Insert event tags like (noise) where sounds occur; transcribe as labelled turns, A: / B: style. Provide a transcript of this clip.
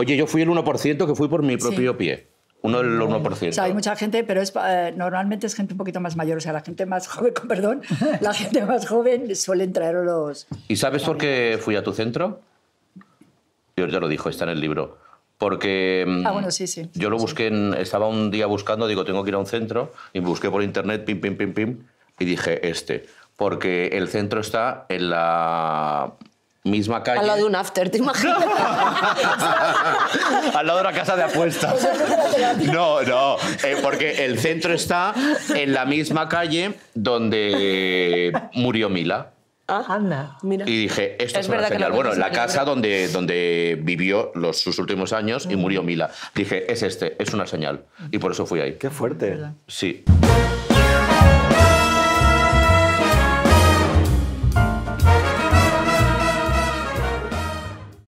A: Oye, yo fui el 1% que fui por mi propio pie. Uno del 1%. O sea,
B: hay mucha gente, pero eh, normalmente es gente un poquito más mayor. O sea, la gente más (laughs) joven, con perdón, (laughs) la gente más joven suelen traer los...
A: ¿Y sabes por qué fui a tu centro? Yo ya lo dijo, está en el libro. Porque mm, ah, bueno,
B: sí, sí, yo lo busqué,
A: estaba un día buscando, digo, tengo que ir a un centro, y busqué por internet, pim, pim, pim, pim, y dije, este. Porque el centro está en la misma calle. Al lado
C: de un after, ¿te imaginas? (laughs)
A: Al lado de una casa de apuestas. (laughs) No, no, eh, porque el centro está en la misma calle donde murió Mila. Ah, Anda, mira. Y dije, esto es, una señal. Bueno, la casa donde, donde vivió los, sus últimos años y murió mm. Mila. Dije, es este, es una señal. Y por eso fui ahí. Qué fuerte. Sí.